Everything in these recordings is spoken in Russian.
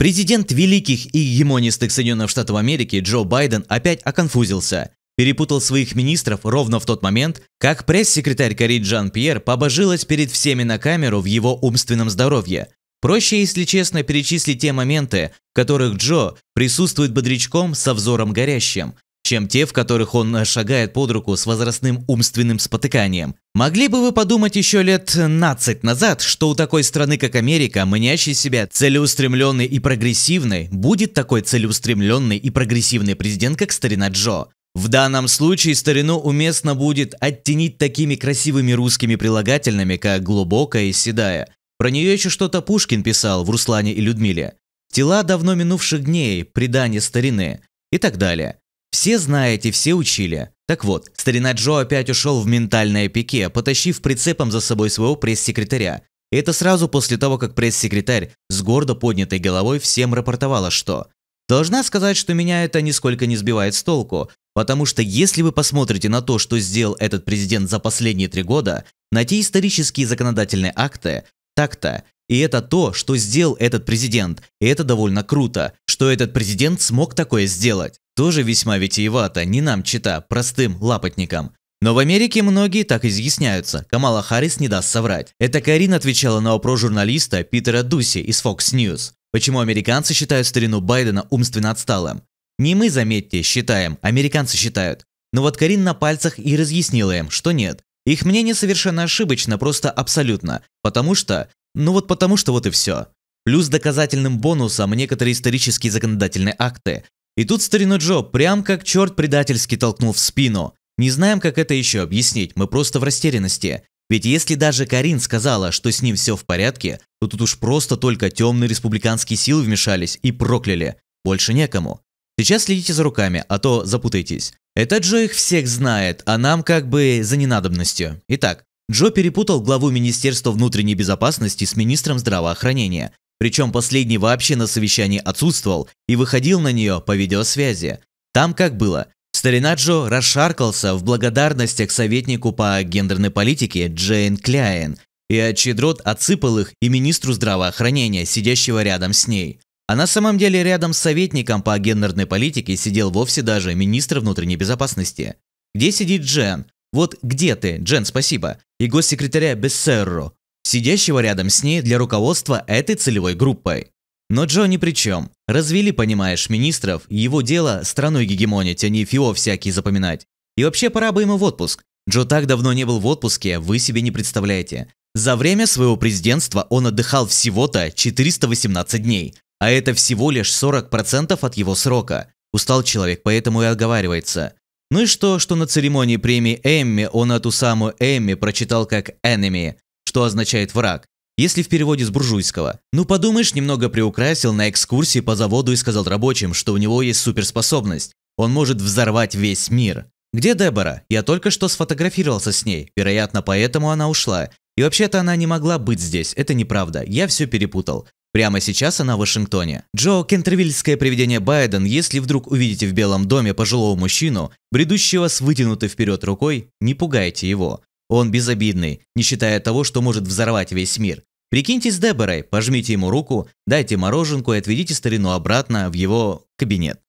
Президент великих и гегемонистых Соединенных Штатов Америки Джо Байден опять оконфузился, перепутал своих министров ровно в тот момент, как пресс-секретарь Кори Джан-Пьер побожилась перед всеми на камеру в его умственном здоровье. Проще, если честно, перечислить те моменты, в которых Джо присутствует бодрячком со взором горящим, чем те, в которых он э, шагает под руку с возрастным умственным спотыканием. Могли бы вы подумать еще лет 15 назад, что у такой страны, как Америка, мнящей себя целеустремленной и прогрессивной, будет такой целеустремленный и прогрессивный президент, как старина Джо. В данном случае старину уместно будет оттенить такими красивыми русскими прилагательными, как «глубокая» и «седая». Про нее еще что-то Пушкин писал в «Руслане и Людмиле». «Тела давно минувших дней», «Предание старины» и так далее. Все знаете, все учили. Так вот, старина Джо опять ушел в ментальное пике, потащив прицепом за собой своего пресс-секретаря. И это сразу после того, как пресс-секретарь с гордо поднятой головой всем рапортовала, что Должна сказать, что меня это нисколько не сбивает с толку, потому что если вы посмотрите на то, что сделал этот президент за последние три года, на те исторические законодательные акты, так-то, и это то, что сделал этот президент, и это довольно круто, что этот президент смог такое сделать тоже весьма витиевато, не нам чита, простым лапотникам. Но в Америке многие так изъясняются. Камала Харрис не даст соврать. Это Карин отвечала на вопрос журналиста Питера Дуси из Fox News. Почему американцы считают старину Байдена умственно отсталым? Не мы, заметьте, считаем, американцы считают. Но вот Карин на пальцах и разъяснила им, что нет. Их мнение совершенно ошибочно, просто абсолютно. Потому что... Ну вот потому что вот и все. Плюс доказательным бонусом некоторые исторические законодательные акты. И тут старину Джо прям как черт предательски толкнул в спину. Не знаем, как это еще объяснить, мы просто в растерянности. Ведь если даже Карин сказала, что с ним все в порядке, то тут уж просто только темные республиканские силы вмешались и прокляли. Больше некому. Сейчас следите за руками, а то запутайтесь. Это Джо их всех знает, а нам как бы за ненадобностью. Итак, Джо перепутал главу Министерства внутренней безопасности с министром здравоохранения. Причем последний вообще на совещании отсутствовал и выходил на нее по видеосвязи. Там как было. Старина Джо расшаркался в благодарности к советнику по гендерной политике Джейн Кляйн, и отчедрот отсыпал их и министру здравоохранения, сидящего рядом с ней. А на самом деле рядом с советником по гендерной политике сидел вовсе даже министр внутренней безопасности. Где сидит Джен? Вот где ты, Джен, спасибо. И госсекретаря Бессерро сидящего рядом с ней для руководства этой целевой группой. Но Джо ни при чем. Развели, понимаешь, министров, его дело страной гегемонить, а не фио всякие запоминать. И вообще пора бы ему в отпуск. Джо так давно не был в отпуске, вы себе не представляете. За время своего президентства он отдыхал всего-то 418 дней, а это всего лишь 40% от его срока. Устал человек, поэтому и отговаривается. Ну и что, что на церемонии премии Эмми он эту самую Эмми прочитал как «Enemy», что означает «враг», если в переводе с буржуйского. Ну подумаешь, немного приукрасил на экскурсии по заводу и сказал рабочим, что у него есть суперспособность. Он может взорвать весь мир. Где Дебора? Я только что сфотографировался с ней. Вероятно, поэтому она ушла. И вообще-то она не могла быть здесь, это неправда. Я все перепутал. Прямо сейчас она в Вашингтоне. Джо Кентервильское привидение Байден, если вдруг увидите в Белом доме пожилого мужчину, бредущего с вытянутой вперед рукой, не пугайте его. Он безобидный, не считая того, что может взорвать весь мир. Прикиньтесь с Деборой, пожмите ему руку, дайте мороженку и отведите старину обратно в его кабинет.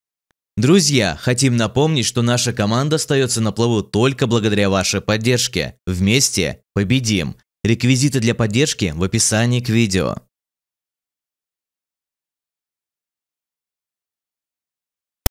Друзья, хотим напомнить, что наша команда остается на плаву только благодаря вашей поддержке. Вместе победим! Реквизиты для поддержки в описании к видео.